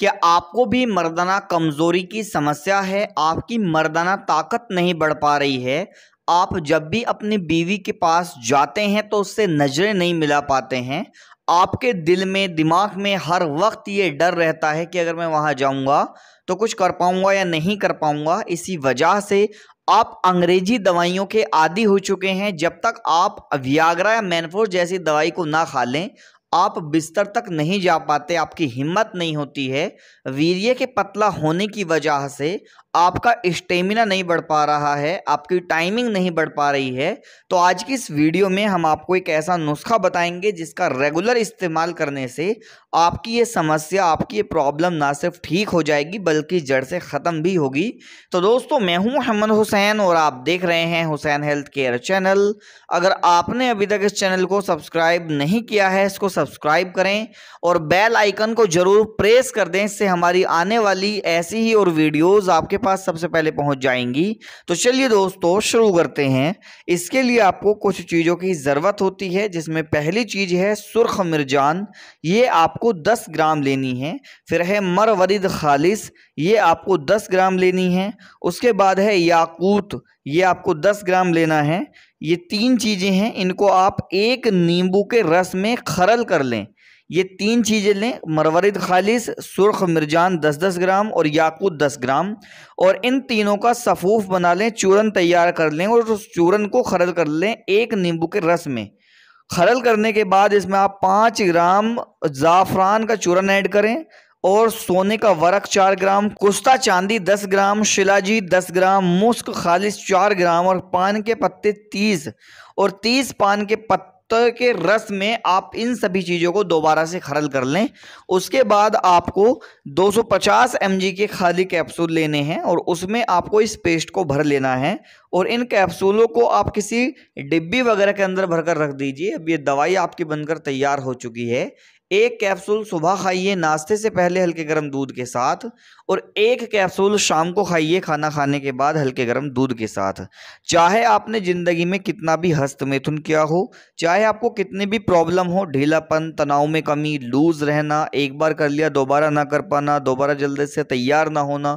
क्या आपको भी मर्दाना कमज़ोरी की समस्या है आपकी मर्दाना ताकत नहीं बढ़ पा रही है आप जब भी अपनी बीवी के पास जाते हैं तो उससे नज़रें नहीं मिला पाते हैं आपके दिल में दिमाग में हर वक्त ये डर रहता है कि अगर मैं वहाँ जाऊँगा तो कुछ कर पाऊँगा या नहीं कर पाऊँगा इसी वजह से आप अंग्रेजी दवाइयों के आदि हो चुके हैं जब तक आप व्याग्रा या मैनफोर्स जैसी दवाई को ना खा लें आप बिस्तर तक नहीं जा पाते आपकी हिम्मत नहीं होती है वीर्य के पतला होने की वजह से आपका स्टेमिना नहीं बढ़ पा रहा है आपकी टाइमिंग नहीं बढ़ पा रही है तो आज की इस वीडियो में हम आपको एक ऐसा नुस्खा बताएंगे जिसका रेगुलर इस्तेमाल करने से आपकी ये समस्या आपकी ये प्रॉब्लम ना सिर्फ ठीक हो जाएगी बल्कि जड़ से ख़त्म भी होगी तो दोस्तों मैं हूं अहमद हुसैन और आप देख रहे हैं हुसैन हेल्थ केयर चैनल अगर आपने अभी तक इस चैनल को सब्सक्राइब नहीं किया है इसको सब्सक्राइब करें और बेल आइकन को ज़रूर प्रेस कर दें इससे हमारी आने वाली ऐसी ही और वीडियोज़ आपके पास सबसे पहले पहुंच जाएंगी तो चलिए दोस्तों शुरू करते हैं इसके लिए आपको कुछ चीज़ों की ज़रूरत होती है जिसमें पहली चीज़ है सुरख मिर्जान ये आपको 10 ग्राम लेनी है फिर है मरवरिद खालिस ये आपको 10 ग्राम लेनी है उसके बाद है याकूत ये आपको 10 ग्राम लेना है ये तीन चीज़ें हैं इनको आप एक नींबू के रस में खरल कर लें ये तीन चीज़ें लें मरवरद खालिस सुरख़ मिर्जान दस दस ग्राम और याकूत दस ग्राम और इन तीनों का सफ़ूफ बना लें चूरन तैयार कर लें और उस चूरन को खरल कर लें एक नींबू के रस में खरल करने के बाद इसमें आप पाँच ग्राम ज़ाफ़रान का चूरन ऐड करें और सोने का वरक चार ग्राम कुश्ता चांदी दस ग्राम शिलाजी दस ग्राम मुस्क खालिश चार ग्राम और पान के पत्ते तीस और तीस पान के पत्ते के रस में आप इन सभी चीज़ों को दोबारा से खरल कर लें उसके बाद आपको 250 mg के खाली कैप्सूल लेने हैं और उसमें आपको इस पेस्ट को भर लेना है और इन कैप्सूलों को आप किसी डिब्बी वगैरह के अंदर भरकर रख दीजिए अब ये दवाई आपकी बनकर तैयार हो चुकी है एक कैप्सूल सुबह खाइए नाश्ते से पहले हल्के गर्म दूध के साथ और एक कैप्सूल शाम को खाइए खाना खाने के बाद हल्के गर्म दूध के साथ चाहे आपने ज़िंदगी में कितना भी हस्तमेथुन किया हो चाहे आपको कितने भी प्रॉब्लम हो ढीलापन तनाव में कमी लूज़ रहना एक बार कर लिया दोबारा ना कर पाना दोबारा जल्दी से तैयार ना होना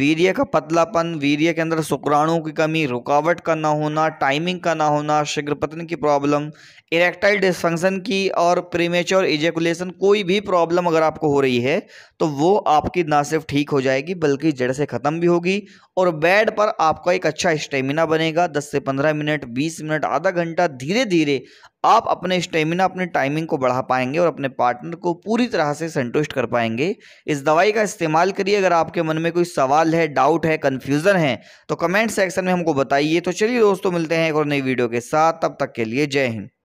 वीर्य का पतलापन वीर्य के अंदर शुक्राणुओं की कमी रुकावट का ना होना टाइमिंग का ना होना शीघ्रपतन की प्रॉब्लम इरेक्टाइल डिस्फंक्शन की और प्रीमेचोर इजेकुले रिलेशन कोई भी प्रॉब्लम अगर आपको हो रही है तो वो आपकी ना सिर्फ ठीक हो जाएगी बल्कि जड़ से ख़त्म भी होगी और बेड पर आपका एक अच्छा स्टेमिना बनेगा 10 से 15 मिनट 20 मिनट आधा घंटा धीरे धीरे आप अपने स्टेमिना अपने टाइमिंग को बढ़ा पाएंगे और अपने पार्टनर को पूरी तरह से संतुष्ट कर पाएंगे इस दवाई का इस्तेमाल करिए अगर आपके मन में कोई सवाल है डाउट है कन्फ्यूज़न है तो कमेंट सेक्शन में हमको बताइए तो चलिए दोस्तों मिलते हैं एक और नई वीडियो के साथ तब तक के लिए जय हिंद